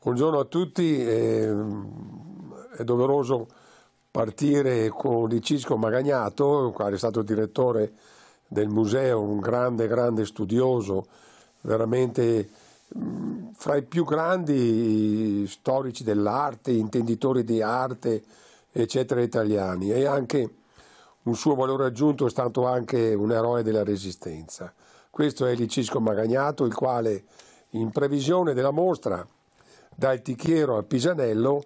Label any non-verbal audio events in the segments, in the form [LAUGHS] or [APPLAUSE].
Buongiorno a tutti, eh, è doveroso partire con Licisco Magagnato, quale è stato direttore del museo, un grande, grande studioso, veramente mm, fra i più grandi storici dell'arte, intenditori di arte, eccetera, italiani e anche un suo valore aggiunto è stato anche un eroe della resistenza. Questo è Licisco Magagnato, il quale in previsione della mostra dal Ticchiero al Pisanello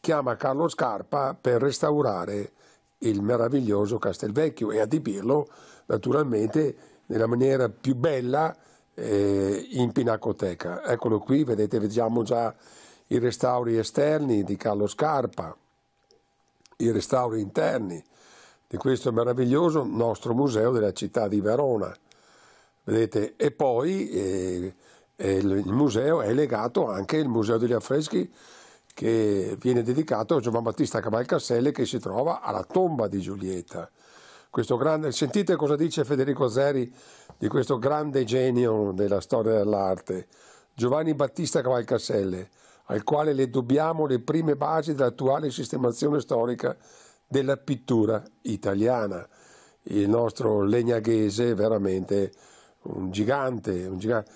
chiama Carlo Scarpa per restaurare il meraviglioso Castelvecchio e adibirlo naturalmente nella maniera più bella eh, in pinacoteca. Eccolo qui, vedete, vediamo già i restauri esterni di Carlo Scarpa, i restauri interni di questo meraviglioso nostro museo della città di Verona. Vedete, e poi eh, e il museo è legato anche al Museo degli Affreschi che viene dedicato a Giovan Battista Cavalcasselle che si trova alla tomba di Giulietta. Grande... sentite cosa dice Federico Zeri di questo grande genio della storia dell'arte, Giovanni Battista Cavalcasselle, al quale le dobbiamo le prime basi dell'attuale sistemazione storica della pittura italiana. Il nostro legnaghese veramente un gigante, un gigante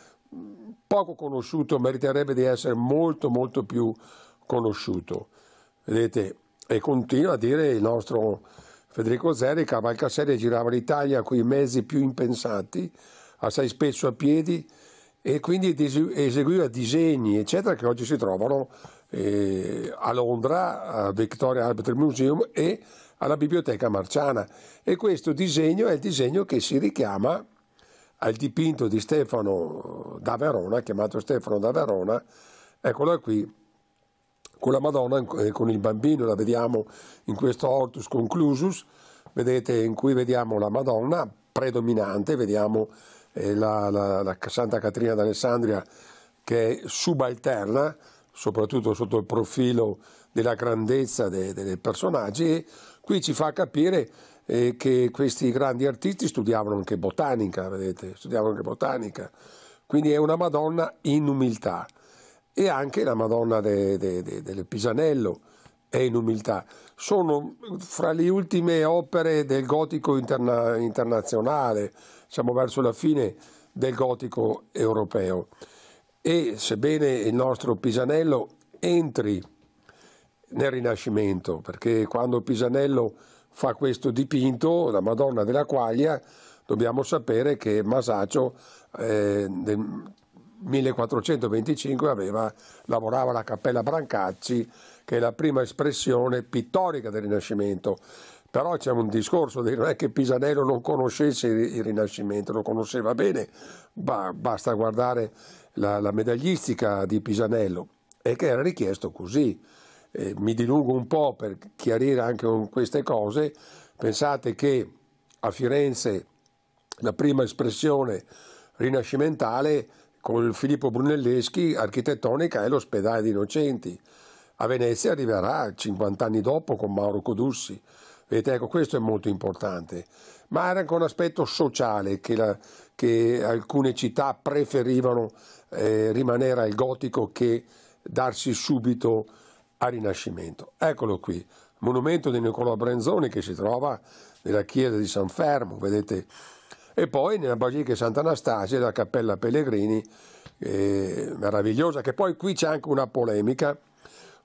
poco conosciuto, meriterebbe di essere molto molto più conosciuto. Vedete, e continua a dire il nostro Federico Zeri, cavalca girava l'Italia coi mezzi più impensati, assai spesso a piedi, e quindi eseguiva disegni, eccetera, che oggi si trovano eh, a Londra, al Victoria Albert Museum e alla Biblioteca Marciana. E questo disegno è il disegno che si richiama al dipinto di Stefano da Verona, chiamato Stefano da Verona, eccola qui, con la Madonna e eh, con il bambino, la vediamo in questo Hortus Conclusus, vedete in cui vediamo la Madonna predominante, vediamo eh, la, la, la Santa Caterina d'Alessandria che è subalterna, soprattutto sotto il profilo della grandezza dei, dei personaggi, qui ci fa capire eh, che questi grandi artisti studiavano anche botanica, vedete, studiavano anche botanica. Quindi è una Madonna in umiltà e anche la Madonna de, de, de, del Pisanello è in umiltà. Sono fra le ultime opere del gotico interna, internazionale, siamo verso la fine del gotico europeo. E sebbene il nostro Pisanello entri nel Rinascimento, perché quando Pisanello fa questo dipinto, la Madonna della Quaglia, dobbiamo sapere che Masaccio eh, nel 1425 aveva, lavorava alla Cappella Brancacci, che è la prima espressione pittorica del Rinascimento. Però c'è un discorso, non è che Pisanello non conoscesse il Rinascimento, lo conosceva bene, ma basta guardare la, la medagliistica di Pisanello, e che era richiesto così eh, mi dilungo un po' per chiarire anche queste cose, pensate che a Firenze la prima espressione rinascimentale con Filippo Brunelleschi architettonica è l'ospedale di Innocenti. A Venezia arriverà 50 anni dopo con Mauro Codussi. Vedete, ecco, questo è molto importante. Ma era anche un aspetto sociale che, la, che alcune città preferivano eh, rimanere al gotico che darsi subito a Rinascimento. Eccolo qui, monumento di Niccolò Brenzoni che si trova nella chiesa di San Fermo, vedete, e poi nella Basilica di Sant'Anastasia, la Cappella Pellegrini, eh, meravigliosa, che poi qui c'è anche una polemica,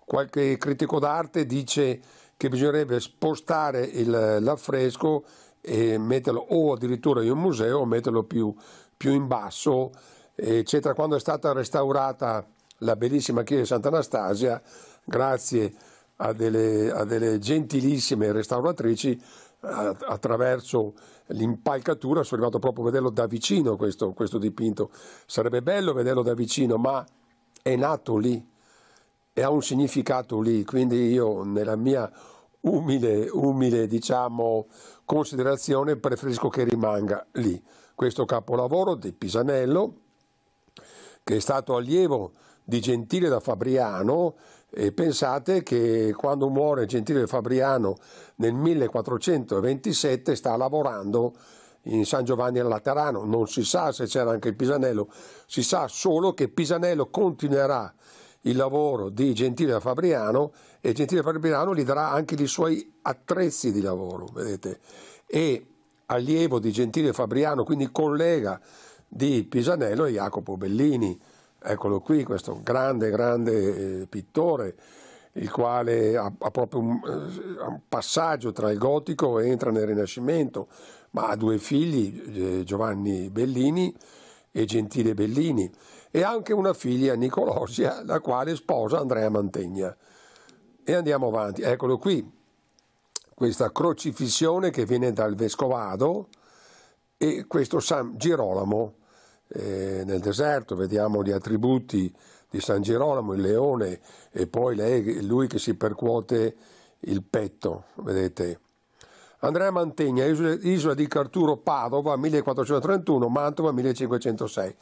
qualche critico d'arte dice che bisognerebbe spostare il, l'affresco e metterlo o addirittura in un museo o metterlo più, più in basso, eccetera. Quando è stata restaurata la bellissima chiesa di Sant'Anastasia, grazie a delle, a delle gentilissime restauratrici attraverso l'impalcatura sono arrivato proprio a vederlo da vicino questo, questo, dipinto sarebbe bello vederlo da vicino ma è nato lì e ha un significato lì quindi io nella mia umile, umile diciamo, considerazione preferisco che rimanga lì questo capolavoro di Pisanello che è stato allievo di Gentile da Fabriano e pensate che quando muore Gentile Fabriano nel 1427 sta lavorando in San Giovanni al Laterano, non si sa se c'era anche Pisanello, si sa solo che Pisanello continuerà il lavoro di Gentile Fabriano e Gentile Fabriano gli darà anche i suoi attrezzi di lavoro, vedete? E allievo di Gentile Fabriano, quindi collega di Pisanello, è Jacopo Bellini Eccolo qui, questo grande, grande eh, pittore, il quale ha, ha proprio un, eh, un, passaggio tra il gotico e entra nel Rinascimento, ma ha due figli, eh, Giovanni Bellini e Gentile Bellini, e anche una figlia, Nicolosia, la quale sposa Andrea Mantegna. E andiamo avanti, eccolo qui, questa crocifissione che viene dal Vescovado e questo San Girolamo eh, nel deserto, vediamo gli attributi di San Girolamo, il leone e poi lei, lui che si percuote il petto, vedete. Andrea Mantegna, isola di Carturo Padova 1431, Mantova 1506.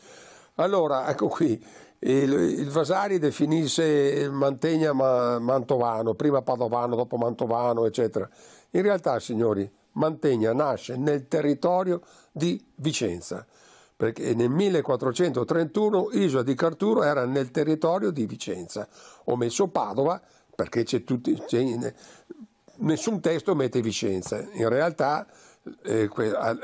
Allora, ecco qui, il, il Vasari definisse Mantegna ma, mantovano, prima padovano, dopo mantovano, eccetera. In realtà, signori, Mantegna nasce nel territorio di Vicenza perché nel 1431 Isola di Carturo era nel territorio di Vicenza. Ho messo Padova perché c'è tutti, c'è, nessun testo mette Vicenza, in realtà eh,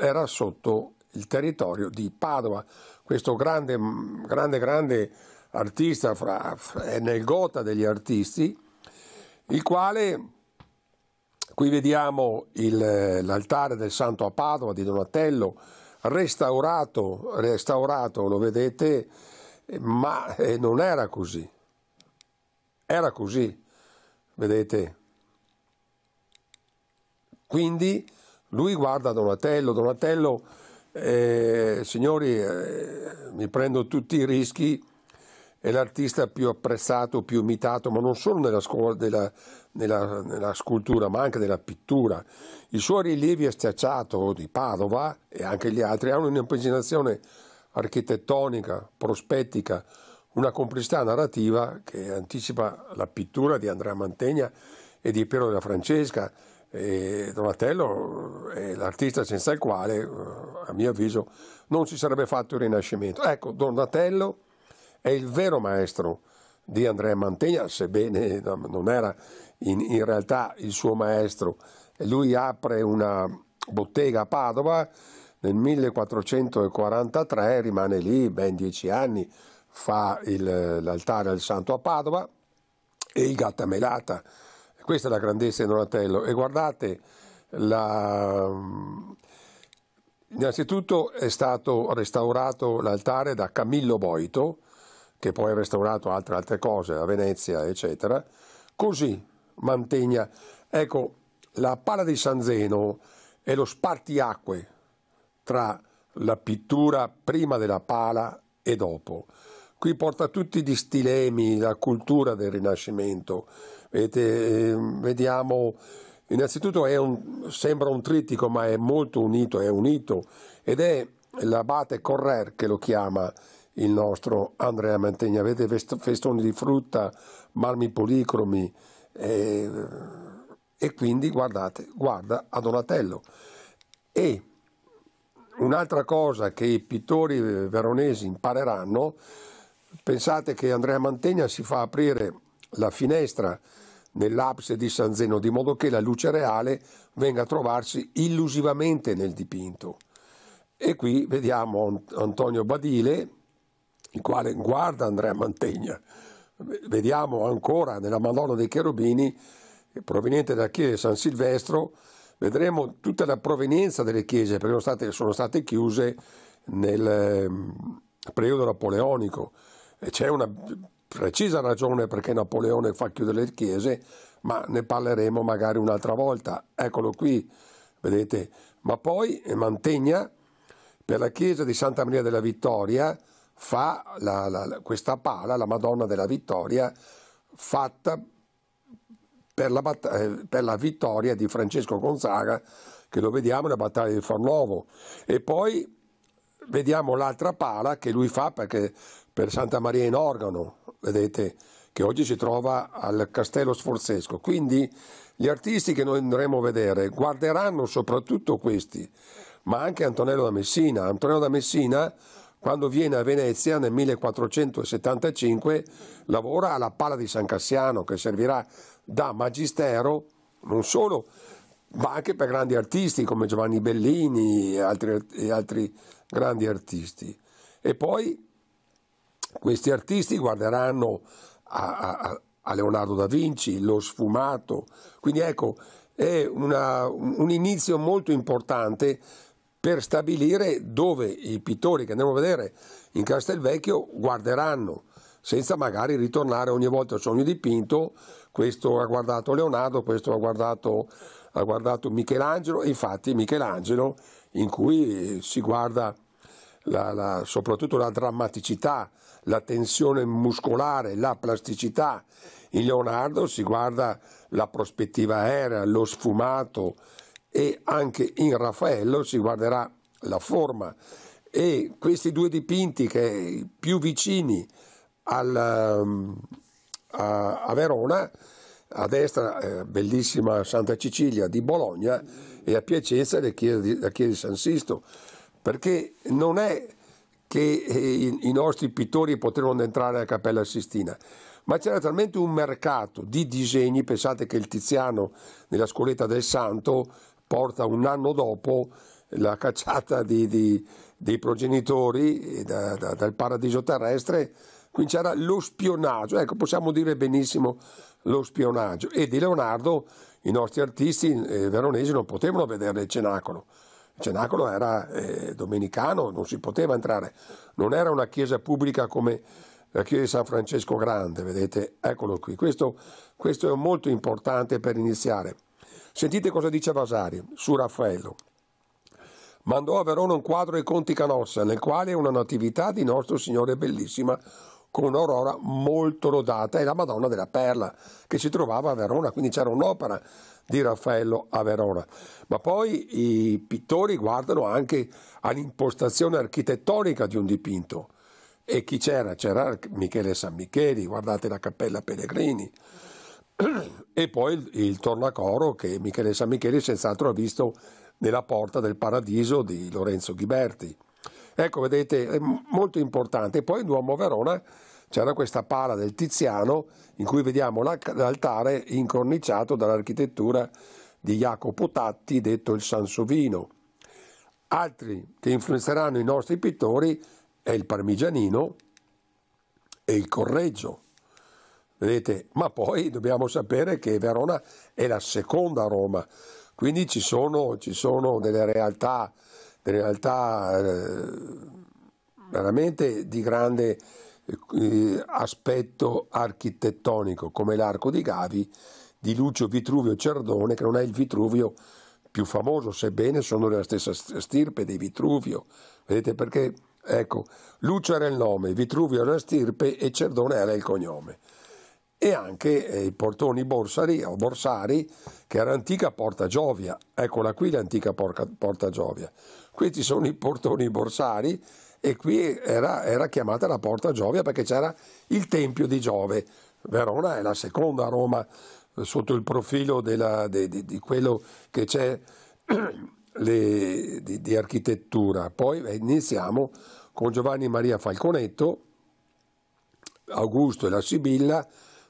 era sotto il territorio di Padova. Questo grande, grande, grande artista fra, è nel gota degli artisti, il quale qui vediamo il, l'altare del Santo a Padova di Donatello, restaurato, restaurato, lo vedete, ma eh, non era così. Era così, vedete. Quindi lui guarda Donatello, Donatello, eh, signori, eh, mi prendo tutti i rischi, è l'artista più apprezzato, più imitato, ma non solo nella, scuola, della, nella, nella scultura, ma anche nella pittura. I suoi rilievi a Schiacciato di Padova e anche gli altri hanno un'immaginazione architettonica, prospettica, una complessità narrativa che anticipa la pittura di Andrea Mantegna e di Piero della Francesca. E Donatello è l'artista senza il quale, eh, a mio avviso, non si sarebbe fatto il Rinascimento. Ecco, Donatello è il vero maestro di Andrea Mantegna, sebbene non era in, in realtà il suo maestro. Lui apre una bottega a Padova nel 1443, rimane lì ben dieci anni, fa il, l'altare al santo a Padova e il gattamelata. Questa è la grandezza di Donatello. E guardate, la... innanzitutto è stato restaurato l'altare da Camillo Boito, che poi ha restaurato altre, altre cose a Venezia, eccetera. Così Mantegna, ecco, la pala di San Zeno è lo spartiacque tra la pittura prima della pala e dopo. Qui porta tutti gli stilemi, la cultura del Rinascimento. Vedete, ehm, vediamo, innanzitutto un, sembra un trittico, ma è molto unito, è unito, ed è l'abate Correr che lo chiama il nostro Andrea Mantegna, avete festoni di frutta, marmi policromi eh, e quindi guardate, guarda a Donatello. E un'altra cosa che i pittori veronesi impareranno, pensate che Andrea Mantegna si fa aprire la finestra nell'abse di San Zeno, di modo che la luce reale venga a trovarsi illusivamente nel dipinto. E qui vediamo Antonio Badile, il quale guarda Andrea Mantegna. Vediamo ancora nella Madonna dei Cherubini, proveniente dalla chiesa di San Silvestro, vedremo tutta la provenienza delle chiese, perché sono state, sono state chiuse nel ehm, periodo napoleonico e c'è una precisa ragione perché Napoleone fa chiudere le chiese, ma ne parleremo magari un'altra volta. Eccolo qui, vedete. Ma poi Mantegna per la chiesa di Santa Maria della Vittoria, fa la, la, questa pala, la Madonna della Vittoria, fatta per la, eh, per la, vittoria di Francesco Gonzaga, che lo vediamo nella battaglia di Fornovo. E poi vediamo l'altra pala che lui fa perché, per Santa Maria in Organo, vedete, che oggi si trova al Castello Sforzesco. Quindi gli artisti che noi andremo a vedere guarderanno soprattutto questi, ma anche Antonello da Messina. Antonello da Messina quando viene a Venezia nel 1475 lavora alla Pala di San Cassiano che servirà da magistero non solo ma anche per grandi artisti come Giovanni Bellini e altri, e altri grandi artisti. E poi questi artisti guarderanno a, a, a Leonardo da Vinci, lo sfumato, quindi ecco è una, un inizio molto importante per stabilire dove i pittori che andiamo a vedere in Castelvecchio guarderanno, senza magari ritornare ogni volta su ogni dipinto, questo ha guardato Leonardo, questo ha guardato, ha guardato Michelangelo, infatti Michelangelo in cui si guarda la, la, soprattutto la drammaticità, la tensione muscolare, la plasticità, in Leonardo si guarda la prospettiva aerea, lo sfumato, e anche in Raffaello si guarderà la forma e questi due dipinti che più vicini al, ehm, a, a, Verona, a destra eh, bellissima Santa Cecilia di Bologna e a Piacenza la chiesa di, la chiesa di San Sisto, perché non è che eh, i, i nostri pittori potevano entrare alla Cappella Sistina, ma c'era talmente un mercato di disegni, pensate che il Tiziano nella scoletta del Santo porta un anno dopo la cacciata di, di, dei progenitori eh, da, da, dal paradiso terrestre, quindi c'era lo spionaggio, ecco possiamo dire benissimo lo spionaggio e di Leonardo i nostri artisti eh, veronesi non potevano vedere il cenacolo, il cenacolo era eh, domenicano, non si poteva entrare, non era una chiesa pubblica come la chiesa di San Francesco Grande, vedete, eccolo qui, questo, questo è molto importante per iniziare. Sentite cosa dice Vasari su Raffaello. Mandò a Verona un quadro ai Conti Canossa, nel quale è una Natività di Nostro Signore bellissima, con un'aurora molto lodata, e la Madonna della Perla, che si trovava a Verona, quindi c'era un'opera di Raffaello a Verona. Ma poi i pittori guardano anche all'impostazione architettonica di un dipinto. E chi c'era? C'era Michele San Micheli, guardate la Cappella Pellegrini e poi il, il tornacoro che Michele San Michele senz'altro ha visto nella porta del paradiso di Lorenzo Ghiberti. Ecco, vedete, è molto importante. poi in Duomo Verona c'era questa pala del Tiziano in cui vediamo l'altare incorniciato dall'architettura di Jacopo Tatti, detto il Sansovino. Altri che influenzeranno i nostri pittori è il Parmigianino e il Correggio. Vedete? Ma poi dobbiamo sapere che Verona è la seconda Roma, quindi ci sono, ci sono delle realtà, delle realtà eh, veramente di grande eh, aspetto architettonico, come l'arco di Gavi di Lucio Vitruvio Cerdone, che non è il Vitruvio più famoso, sebbene sono della stessa stirpe dei Vitruvio. Vedete perché? Ecco, Lucio era il nome, Vitruvio era la stirpe e Cerdone era il cognome e anche eh, i portoni borsari o borsari che era antica Porta Giovia, eccola qui l'antica Porta Giovia, questi sono i portoni borsari e qui era, era chiamata la Porta Giovia perché c'era il Tempio di Giove, Verona è la seconda Roma eh, sotto il profilo della, di, di, di, quello che c'è [CLEARS THROAT] le, di, di architettura, poi eh, iniziamo con Giovanni Maria Falconetto, Augusto e la Sibilla,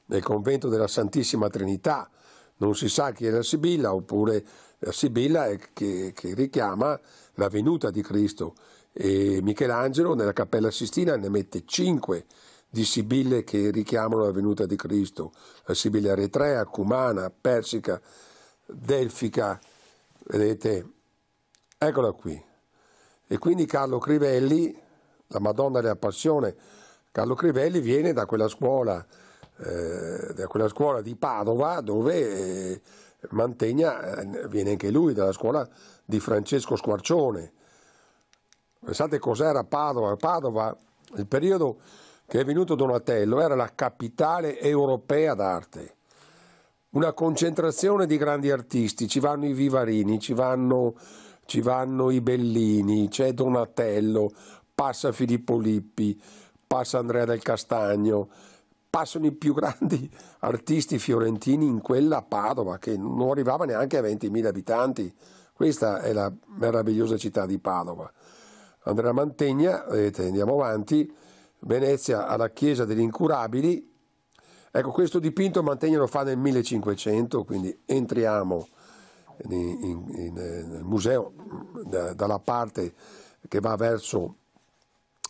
nel convento della Santissima Trinità, non si sa chi è la Sibilla, oppure la Sibilla che, che richiama la venuta di Cristo e Michelangelo nella Cappella Sistina ne mette cinque di sibille che richiamano la venuta di Cristo, la sibilla eritrea, cumana, persica, delfica, vedete, eccola qui. E quindi Carlo Crivelli, la Madonna della Passione, Carlo Crivelli viene da quella scuola eh, da quella scuola di Padova dove eh, Mantegna eh, viene anche lui dalla scuola di Francesco Squarcione. Pensate cos'era Padova? Padova, il periodo che è venuto Donatello, era la capitale europea d'arte. Una concentrazione di grandi artisti, ci vanno i Vivarini, ci vanno, ci vanno i Bellini, c'è Donatello, passa Filippo Lippi, passa Andrea del Castagno, passano i più grandi [LAUGHS] artisti fiorentini in quella Padova che non arrivava neanche a 20.000 abitanti. Questa è la meravigliosa città di Padova. Andrea Mantegna, vedete, eh, andiamo avanti, Venezia alla chiesa degli incurabili. Ecco, questo dipinto Mantegna lo fa nel 1500, quindi entriamo in, in, in, nel museo da, dalla parte che va verso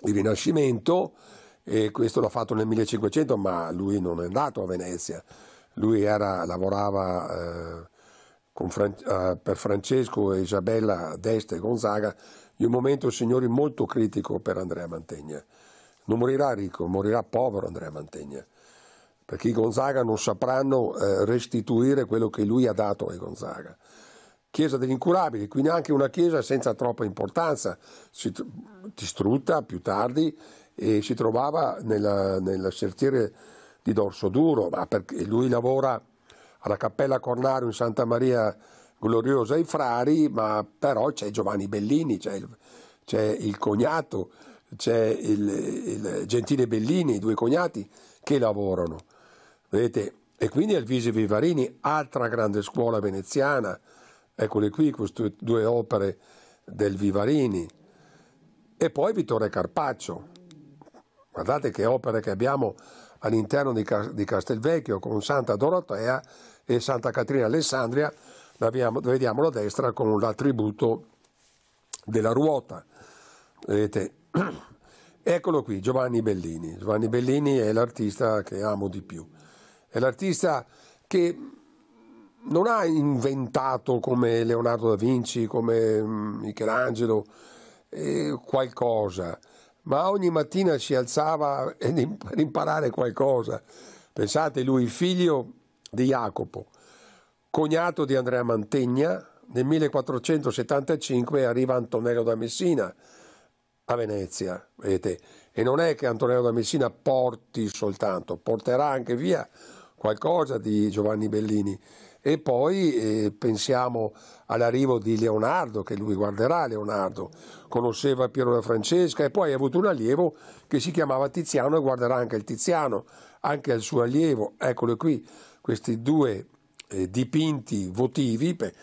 il Rinascimento e questo l'ha fatto nel 1500 ma lui non è andato a Venezia, lui era, lavorava eh, Fran eh, per Francesco e Isabella Deste e Gonzaga in un momento, signori, molto critico per Andrea Mantegna. Non morirà ricco, morirà povero Andrea Mantegna, perché i Gonzaga non sapranno eh, restituire quello che lui ha dato ai Gonzaga. Chiesa degli incurabili, quindi anche una chiesa senza troppa importanza, distrutta più tardi e si trovava nella, nella certiere di Dorsoduro, ma perché lui lavora alla Cappella Cornario in Santa Maria Gloriosa ai Frari, ma però c'è Giovanni Bellini, c'è il, c'è il cognato, c'è il, il, Gentile Bellini, i due cognati che lavorano. Vedete? E quindi Alvise Vivarini, altra grande scuola veneziana, eccole qui queste due opere del Vivarini. E poi Vittore Carpaccio, Guardate che opere che abbiamo all'interno di, di Castelvecchio con Santa Dorotea e Santa Caterina Alessandria, la vediamo alla destra con l'attributo della ruota. Vedete? [CLEARS THROAT] Eccolo qui, Giovanni Bellini. Giovanni Bellini è l'artista che amo di più. È l'artista che non ha inventato come Leonardo da Vinci, come mm, Michelangelo, eh, qualcosa ma ogni mattina si alzava per imparare qualcosa. Pensate, lui, figlio di Jacopo, cognato di Andrea Mantegna, nel 1475 arriva Antonello da Messina a Venezia, vedete? E non è che Antonello da Messina porti soltanto, porterà anche via qualcosa di Giovanni Bellini e poi eh, pensiamo all'arrivo di Leonardo, che lui guarderà Leonardo, conosceva Piero da Francesca e poi ha avuto un allievo che si chiamava Tiziano e guarderà anche il Tiziano, anche il suo allievo. Eccolo qui, questi due eh, dipinti votivi per,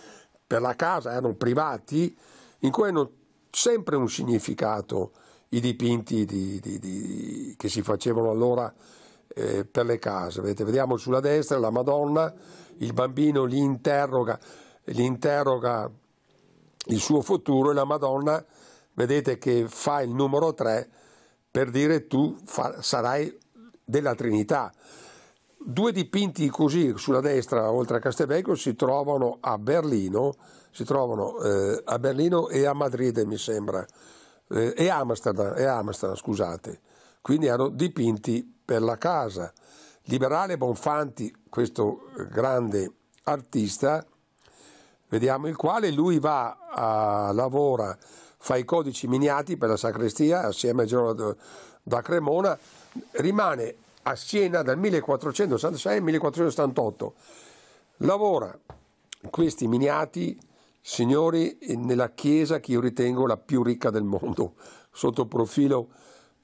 per la casa, erano privati, in cui hanno sempre un significato i dipinti di, di, di, che si facevano allora eh, per le case. Vedete, vediamo sulla destra la Madonna il bambino li interroga, li interroga il suo futuro e la Madonna, vedete che fa il numero 3 per dire tu far, sarai della Trinità. Due dipinti così sulla destra, oltre a Castelvecchio, si trovano a Berlino, si trovano eh, a Berlino e a Madrid, mi sembra, eh, e, Amsterdam, e Amsterdam, scusate. Quindi erano dipinti per la casa. Liberale Bonfanti, questo eh, grande artista, vediamo il quale, lui va a lavora, fa i codici miniati per la sacrestia assieme a Giorgio da Cremona, rimane a Siena dal 1466 al 1478, lavora questi miniati, signori, nella chiesa che io ritengo la più ricca del mondo, [LAUGHS] sotto profilo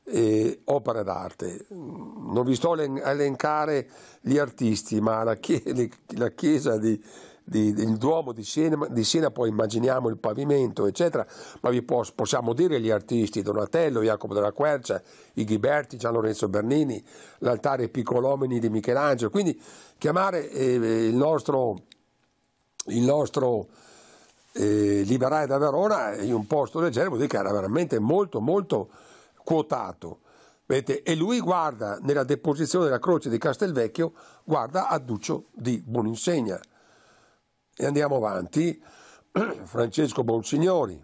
e opere d'arte. Non vi sto a elencare gli artisti, ma la chiesa di, di, del Duomo di Siena, di Siena, poi immaginiamo il pavimento, eccetera, ma vi pos, possiamo dire gli artisti Donatello, Jacopo della Quercia, i Ghiberti, Gian Lorenzo Bernini, l'altare Piccolomini di Michelangelo. Quindi chiamare eh, il nostro, il nostro eh, liberale da Verona in un posto del genere vuol dire che era veramente molto, molto quotato. Vedete? E lui guarda nella deposizione della croce di Castelvecchio, guarda Duccio di Boninsegna. E andiamo avanti, [CLEARS THROAT] Francesco Bonsignori,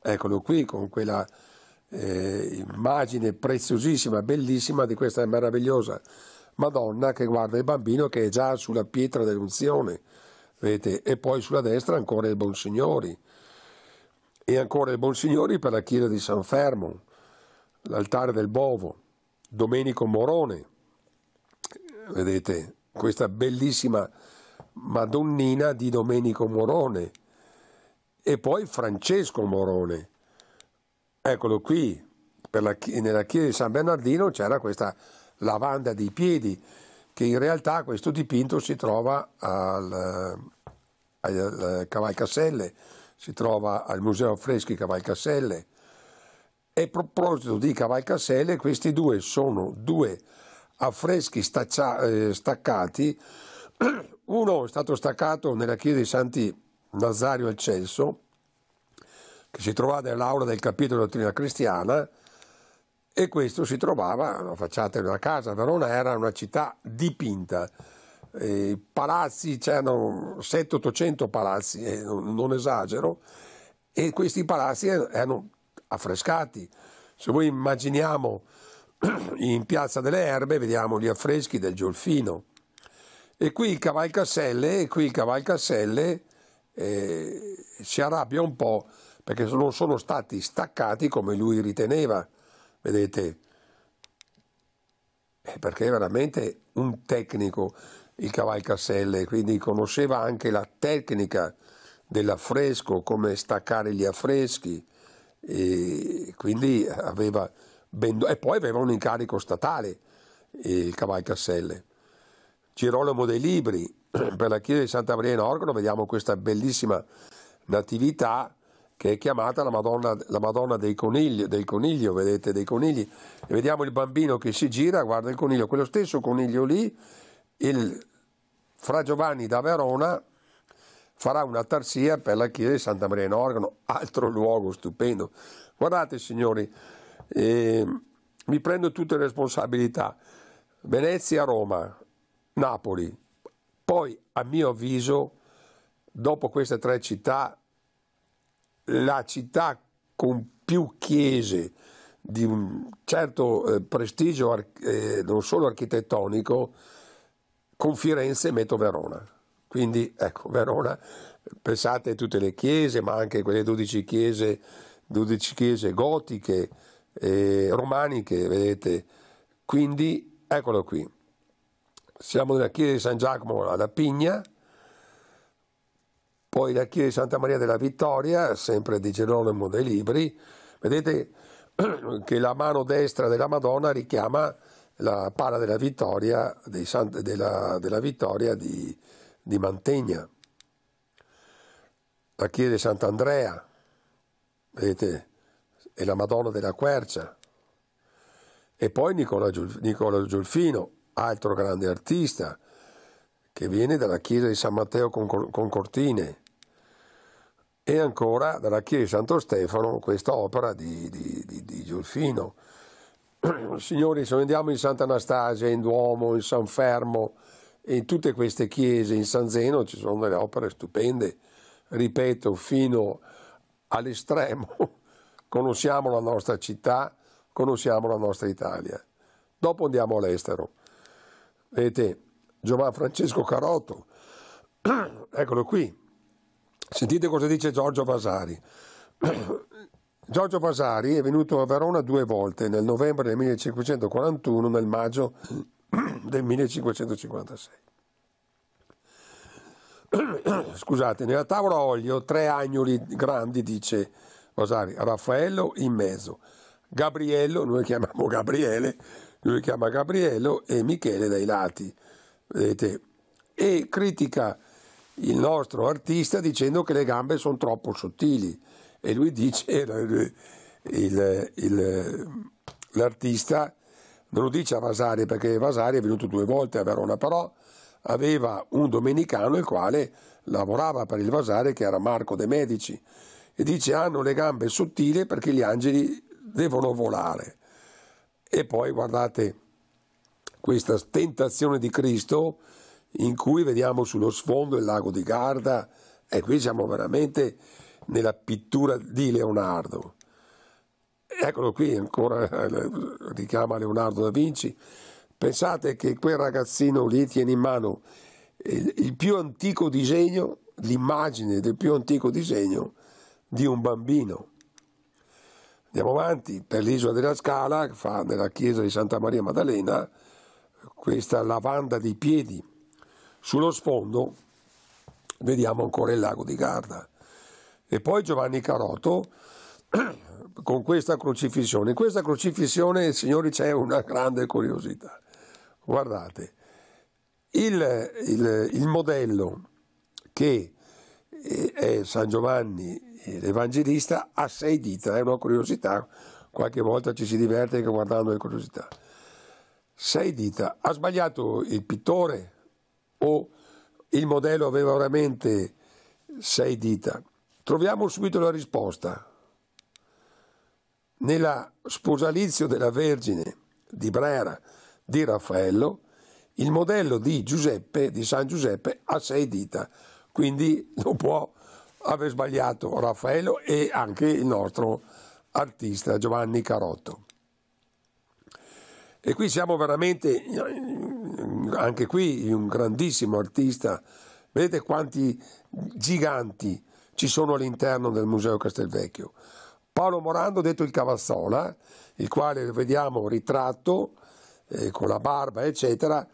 eccolo qui con quella eh, immagine preziosissima, bellissima di questa meravigliosa Madonna che guarda il bambino che è già sulla pietra dell'unzione, vedete? E poi sulla destra ancora il Bonsignori, e ancora il Bonsignori per la chiesa di San Fermo l'altare del Bovo, Domenico Morone, vedete questa bellissima Madonnina di Domenico Morone e poi Francesco Morone. Eccolo qui, la, nella chiesa di San Bernardino c'era questa lavanda dei piedi, che in realtà questo dipinto si trova al, al Cavalcasselle, si trova al Museo Freschi Cavalcasselle, e a proposito di Cavalcaselle, questi due sono due affreschi staccia, eh, staccati. [CLEARS THROAT] Uno è stato staccato nella chiesa di Santi Nazario al Celso, che si trovava nell'aula del capitolo della dottrina cristiana, e questo si trovava alla facciata di una casa. Verona era una città dipinta. I palazzi, c'erano 700-800 palazzi, eh, non esagero, e questi palazzi erano affrescati. Se voi immaginiamo [CLEARS THROAT] in Piazza delle Erbe, vediamo gli affreschi del Giolfino. E qui il Cavalcasselle, e qui il Cavalcasselle eh, si arrabbia un po' perché non sono stati staccati come lui riteneva, vedete, eh, perché è veramente un tecnico il Cavalcasselle, quindi conosceva anche la tecnica dell'affresco, come staccare gli affreschi, e quindi aveva ben... e poi aveva un incarico statale il Cavalcasselle. Girolamo dei Libri, [CLEARS THROAT] per la chiesa di Santa Maria in Organo vediamo questa bellissima natività che è chiamata la Madonna, la Madonna conigli, del coniglio, vedete, dei conigli. E vediamo il bambino che si gira, guarda il coniglio, quello stesso coniglio lì, il Fra Giovanni da Verona farà una tarsia per la chiesa di Santa Maria in Organo, altro luogo stupendo. Guardate signori, eh, mi prendo tutte le responsabilità. Venezia, Roma, Napoli, poi a mio avviso dopo queste tre città la città con più chiese di un certo eh, prestigio eh, non solo architettonico con Firenze metto Verona. Quindi ecco, Verona, pensate a tutte le chiese, ma anche quelle 12 chiese, 12 chiese gotiche, eh, romaniche, vedete. Quindi eccolo qui. Siamo nella chiesa di San Giacomo alla Pigna, poi la chiesa di Santa Maria della Vittoria, sempre di Gerolamo dei Libri. Vedete [CLEARS THROAT] che la mano destra della Madonna richiama la pala della vittoria, della, della vittoria di, di Mantegna, la chiesa di Sant'Andrea, vedete, e la Madonna della Quercia, e poi Nicola, Giul- Nicola Giulfino, altro grande artista, che viene dalla chiesa di San Matteo con, con Cortine, e ancora dalla chiesa di Santo Stefano questa opera di, di, di, di Giulfino. [CLEARS THROAT] Signori, se andiamo in Sant'Anastasia, in Duomo, in San Fermo, e in tutte queste chiese in San Zeno ci sono delle opere stupende, ripeto, fino all'estremo. [LAUGHS] Conosciamo la nostra città, conosciamo la nostra Italia. Dopo andiamo all'estero. Vedete, Giovan Francesco Carotto, [CLEARS THROAT] eccolo qui. Sentite cosa dice Giorgio Vasari. [CLEARS THROAT] Giorgio Vasari è venuto a Verona due volte, nel novembre del 1541 e nel maggio [CLEARS THROAT] del 1556. [CLEARS THROAT] Scusate, nella tavola a olio tre agnoli grandi, dice Vasari, Raffaello in mezzo, Gabriello, noi chiamiamo Gabriele, lui chiama Gabriello e Michele dai lati, vedete, e critica il nostro artista dicendo che le gambe sono troppo sottili e lui dice, [LAUGHS] il, il, l'artista non lo dice a Vasari perché Vasari è venuto due volte a Verona, però aveva un domenicano il quale lavorava per il Vasari che era Marco De Medici e dice hanno le gambe sottili perché gli angeli devono volare. E poi guardate questa tentazione di Cristo in cui vediamo sullo sfondo il lago di Garda e qui siamo veramente nella pittura di Leonardo. Eccolo qui, ancora eh, richiama Leonardo da Vinci. Pensate che quel ragazzino lì tiene in mano il più antico disegno, l'immagine del più antico disegno di un bambino. Andiamo avanti, per l'isola della Scala, fa nella chiesa di Santa Maria Maddalena, questa lavanda dei piedi. Sullo sfondo vediamo ancora il lago di Garda. E poi Giovanni Caroto [CLEARS THROAT] con questa crocifissione. In questa crocifissione, signori, c'è una grande curiosità. Guardate, il, il, il modello che eh, è San Giovanni eh, l'Evangelista ha sei dita, è una curiosità, qualche volta ci si diverte anche guardando le curiosità. Sei dita, ha sbagliato il pittore o il modello aveva veramente sei dita? Troviamo subito la risposta. Nella sposalizio della Vergine di Brera di Raffaello, il modello di Giuseppe, di San Giuseppe, ha sei dita, quindi non può aver sbagliato Raffaello e anche il nostro artista Giovanni Carotto. E qui siamo veramente, anche qui, un grandissimo artista. Vedete quanti giganti ci sono all'interno del Museo Castelvecchio. Paolo Morando detto il Cavazzola, il quale vediamo ritratto eh, con la barba, eccetera,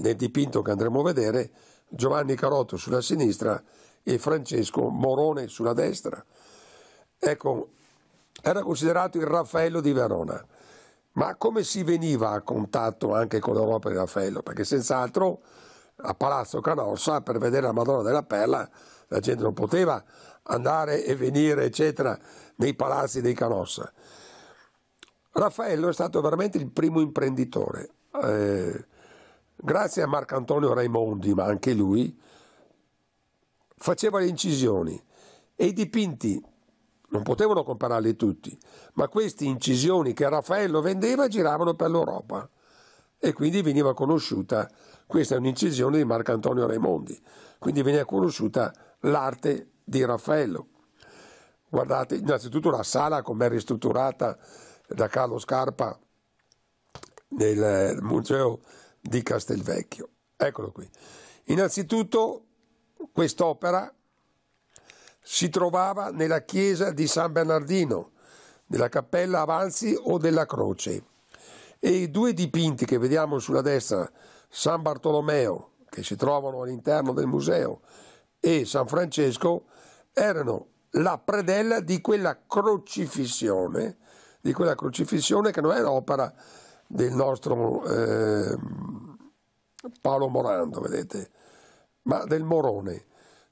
nel dipinto che andremo a vedere, Giovanni Carotto sulla sinistra e Francesco Morone sulla destra. Ecco, era considerato il Raffaello di Verona. Ma come si veniva a contatto anche con l'Europa di Raffaello? Perché senz'altro a Palazzo Canossa per vedere la Madonna della Perla la gente non poteva andare e venire, eccetera nei palazzi dei Canossa. Raffaello è stato veramente il primo imprenditore. Eh, grazie a Marcantonio Raimondi, ma anche lui, faceva le incisioni e i dipinti non potevano comprarli tutti, ma queste incisioni che Raffaello vendeva giravano per l'Europa e quindi veniva conosciuta, questa è un'incisione di Marcantonio Raimondi, quindi veniva conosciuta l'arte di Raffaello. Guardate, innanzitutto la sala com'è ristrutturata da Carlo Scarpa nel museo di Castelvecchio. Eccolo qui. Innanzitutto quest'opera si trovava nella chiesa di San Bernardino, nella cappella Avanzi o della Croce. E i due dipinti che vediamo sulla destra, San Bartolomeo, che si trovano all'interno del museo, e San Francesco, erano la predella di quella crocifissione, di quella crocifissione che non è l'opera del nostro eh, Paolo Morando, vedete, ma del Morone.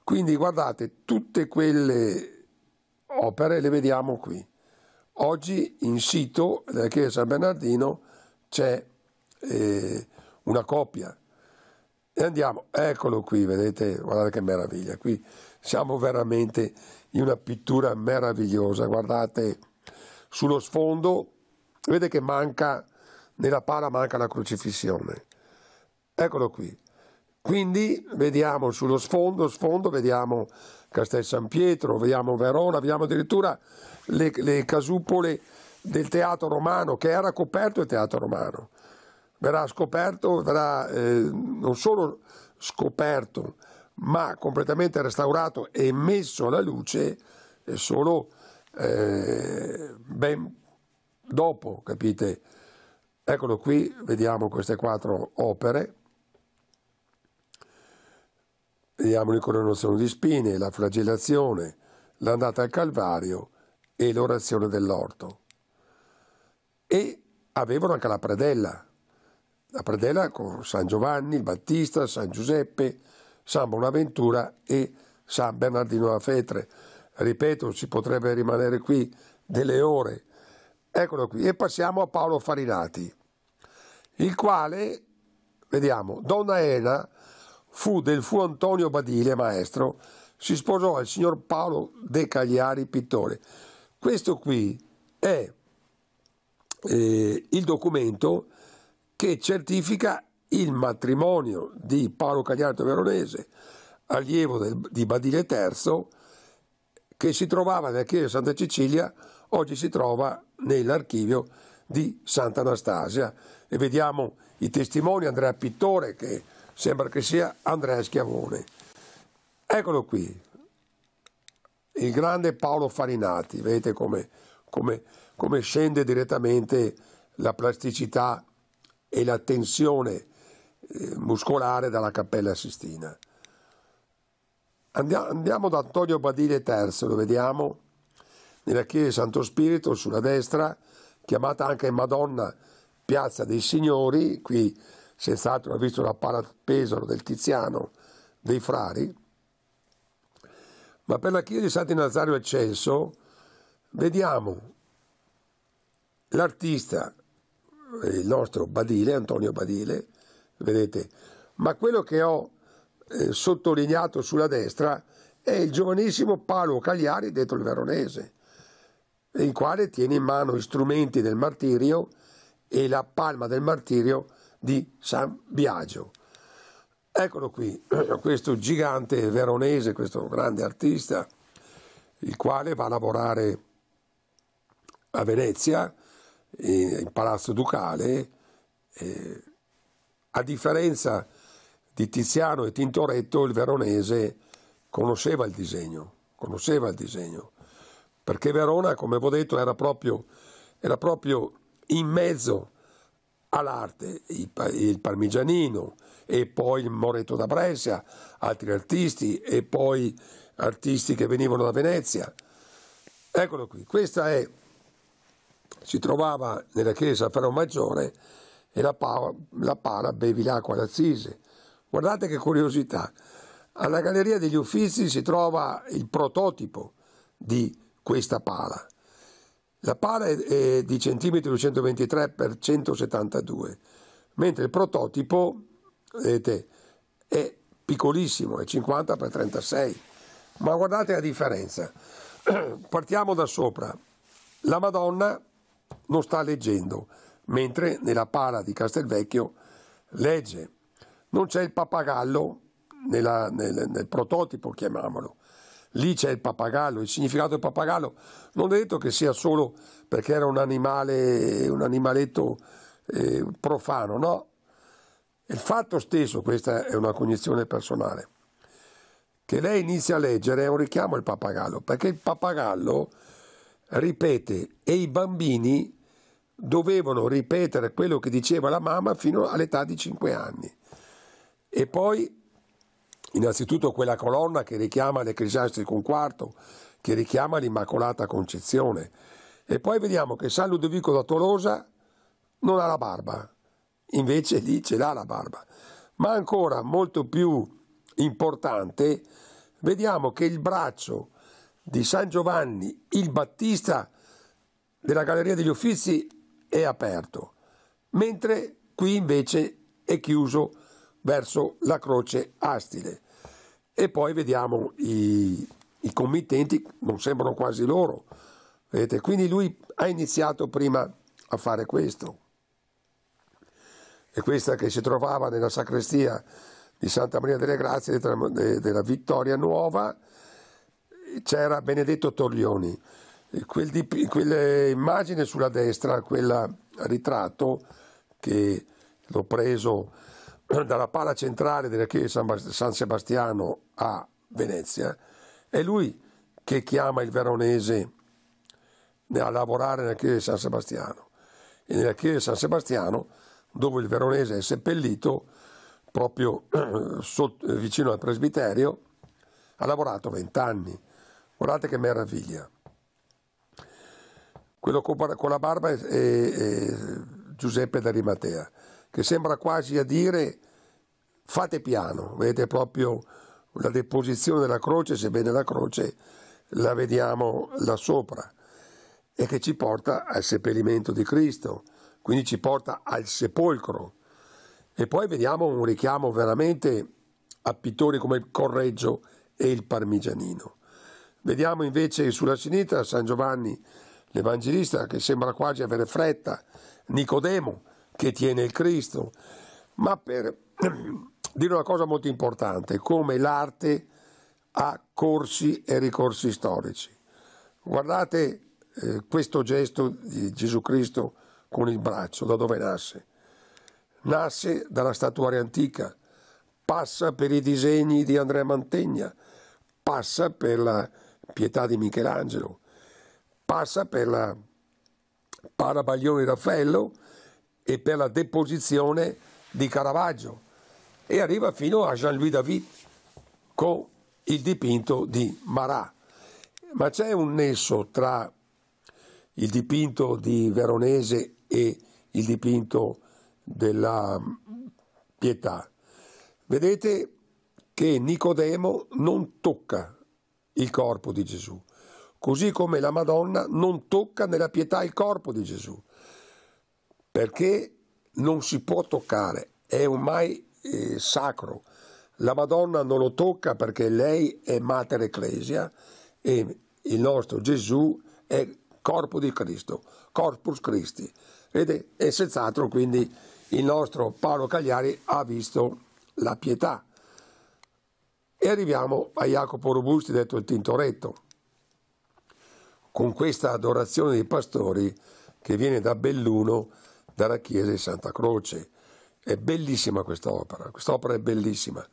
Quindi guardate, tutte quelle opere le vediamo qui. Oggi in sito della chiesa di San Bernardino c'è eh, una copia. E andiamo, eccolo qui, vedete, guardate che meraviglia, qui siamo veramente in una pittura meravigliosa. Guardate sullo sfondo, vede che manca, nella pala manca la crocifissione. Eccolo qui. Quindi vediamo sullo sfondo, sfondo vediamo Castel San Pietro, vediamo Verona, vediamo addirittura le, le casupole del teatro romano, che era coperto il teatro romano. Verrà scoperto, verrà eh, non solo scoperto, ma completamente restaurato e messo alla luce eh, solo eh, ben dopo, capite? Eccolo qui, vediamo queste quattro opere. Vediamo l'incoronazione di spine, la flagellazione, l'andata al Calvario e l'orazione dell'orto. E avevano anche la predella, la predella con San Giovanni, il Battista, San Giuseppe, San Bonaventura e San Bernardino da Fetre. Ripeto, ci potrebbe rimanere qui delle ore. Eccolo qui. E passiamo a Paolo Farinati, il quale, vediamo, Donna Ena fu del fu Antonio Badile, maestro, si sposò al signor Paolo De Cagliari, pittore. Questo qui è eh, il documento che certifica il matrimonio di Paolo Cagnato Veronese, allievo del, di Badile III, che si trovava nella chiesa di Santa Cecilia, oggi si trova nell'archivio di Santa Anastasia. E vediamo i testimoni Andrea Pittore, che sembra che sia Andrea Schiavone. Eccolo qui, il grande Paolo Farinati, vedete come, come, come scende direttamente la plasticità e la tensione eh, muscolare dalla Cappella Sistina. Andiamo da Antonio Badile III, lo vediamo, nella chiesa di Santo Spirito sulla destra, chiamata anche Madonna Piazza dei Signori, qui senz'altro ha visto la parapesaro del Tiziano, dei Frari, ma per la chiesa di Santi Nazario Celso vediamo l'artista, il nostro Badile, Antonio Badile, vedete. Ma quello che ho eh, sottolineato sulla destra è il giovanissimo Paolo Cagliari detto il Veronese, il quale tiene in mano gli strumenti del martirio e la palma del martirio di San Biagio. Eccolo qui, [CLEARS THROAT] questo gigante veronese, questo grande artista, il quale va a lavorare a Venezia, in Palazzo Ducale, a differenza di Tiziano e Tintoretto, il veronese conosceva il disegno, conosceva il disegno, perché Verona, come ho detto, era proprio, era proprio in mezzo all'arte, il, il parmigianino e poi il Moretto da Brescia, altri artisti e poi artisti che venivano da Venezia. Eccolo qui, questa è, si trovava nella chiesa Ferro Maggiore e la pala, la pala bevi l'acqua d'Azzise. Guardate che curiosità. Alla Galleria degli Uffizi si trova il prototipo di questa pala. La pala è di cm 223 x 172, mentre il prototipo vedete, è piccolissimo, è 50 x 36. Ma guardate la differenza. [CLEARS THROAT] Partiamo da sopra. La Madonna non sta leggendo, mentre nella pala di Castelvecchio legge. Non c'è il pappagallo nella, nel, nel, prototipo, chiamiamolo. Lì c'è il pappagallo, il significato del pappagallo non è detto che sia solo perché era un animale, un animaletto eh, profano, no. Il fatto stesso, questa è una cognizione personale, che lei inizia a leggere è un richiamo al pappagallo, perché il pappagallo ripete e i bambini dovevano ripetere quello che diceva la mamma fino all'età di 5 anni. E poi innanzitutto quella colonna che richiama l'Ecclesiastico IV, che richiama l'Immacolata Concezione. E poi vediamo che San Ludovico da Tolosa non ha la barba, invece lì ce l'ha la barba. Ma ancora molto più importante, vediamo che il braccio di San Giovanni il Battista della Galleria degli Uffizi è aperto, mentre qui invece è chiuso verso la croce astile. E poi vediamo i, i committenti, non sembrano quasi loro. Vedete? Quindi lui ha iniziato prima a fare questo. E questa che si trovava nella sacrestia di Santa Maria delle Grazie della Vittoria Nuova c'era Benedetto Torlioni. Quel dip- quell'immagine sulla destra, quel ritratto che l'ho preso [CLEARS THROAT] dalla pala centrale della chiesa di San Sebastiano a Venezia, è lui che chiama il veronese a lavorare nella chiesa di San Sebastiano. E nella chiesa di San Sebastiano, dove il veronese è seppellito, proprio [CLEARS THROAT] sotto, vicino al presbiterio, ha lavorato vent'anni. Guardate che meraviglia! Quello con la barba è, è, è Giuseppe d'Arimatea, che sembra quasi a dire fate piano, vedete proprio la deposizione della croce, sebbene la croce la vediamo là sopra, e che ci porta al seppellimento di Cristo, quindi ci porta al sepolcro. E poi vediamo un richiamo veramente a pittori come il Correggio e il Parmigianino. Vediamo invece sulla sinistra San Giovanni l'Evangelista che sembra quasi avere fretta, Nicodemo che tiene il Cristo, ma per [CLEARS THROAT] dire una cosa molto importante, come l'arte ha corsi e ricorsi storici. Guardate eh, questo gesto di Gesù Cristo con il braccio, da dove nasce? Nasce dalla statuaria antica, passa per i disegni di Andrea Mantegna, passa per la pietà di Michelangelo, passa per la Parabaglione Raffaello e per la deposizione di Caravaggio e arriva fino a Jean-Louis David con il dipinto di Marat. Ma c'è un nesso tra il dipinto di Veronese e il dipinto della mm, pietà. Vedete che Nicodemo non tocca il corpo di Gesù, così come la Madonna non tocca nella pietà il corpo di Gesù, perché non si può toccare, è ormai eh, sacro. La Madonna non lo tocca perché lei è Mater Ecclesia e il nostro Gesù è corpo di Cristo, corpus Christi. Ed è, senz'altro quindi il nostro Paolo Cagliari ha visto la pietà. E arriviamo a Jacopo Robusti, detto il Tintoretto con questa adorazione dei pastori che viene da Belluno, dalla chiesa di Santa Croce. È bellissima questa opera è bellissima.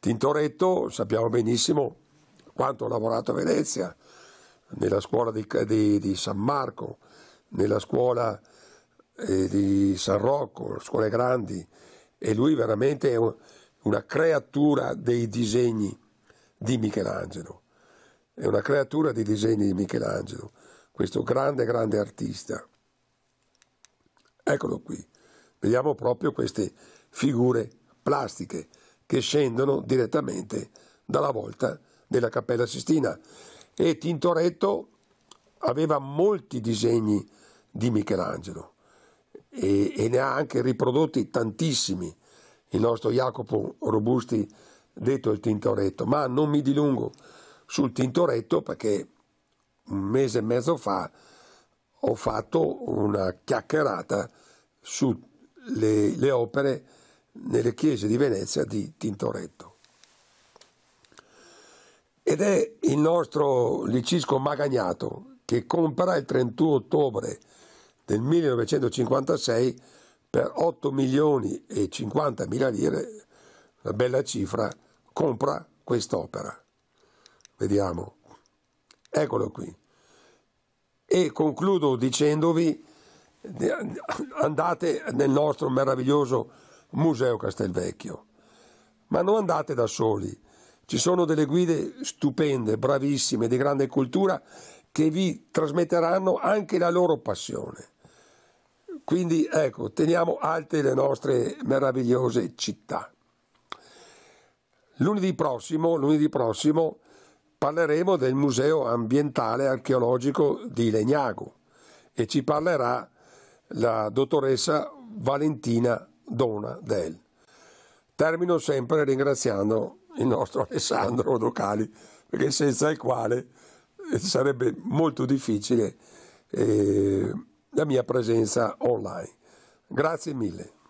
Tintoretto sappiamo benissimo quanto ha lavorato a Venezia, nella scuola di, di, di San Marco, nella scuola eh, di San Rocco, scuole grandi, e lui veramente è una creatura dei disegni di Michelangelo. È una creatura dei disegni di Michelangelo, questo grande, grande artista. Eccolo qui, vediamo proprio queste figure plastiche che scendono direttamente dalla volta della Cappella Sistina. E Tintoretto aveva molti disegni di Michelangelo e, e ne ha anche riprodotti tantissimi il nostro Jacopo Robusti detto il Tintoretto, ma non mi dilungo sul Tintoretto perché un mese e mezzo fa ho fatto una chiacchierata sulle le opere nelle chiese di Venezia di Tintoretto. Ed è il nostro Licisco Magagnato che compra il 31 ottobre del 1956 per 8 milioni e 50 mila lire, una bella cifra, compra quest'opera. Vediamo. Eccolo qui. E concludo dicendovi eh, andate nel nostro meraviglioso Museo Castelvecchio, ma non andate da soli. Ci sono delle guide stupende, bravissime, di grande cultura che vi trasmetteranno anche la loro passione. Quindi ecco, teniamo alte le nostre meravigliose città. Lunedì prossimo, lunedì prossimo parleremo del Museo Ambientale Archeologico di Legnago e ci parlerà la dottoressa Valentina Dona Del. Termino sempre ringraziando il nostro Alessandro Docali, perché senza il quale eh, sarebbe molto difficile eh, la mia presenza online. Grazie mille.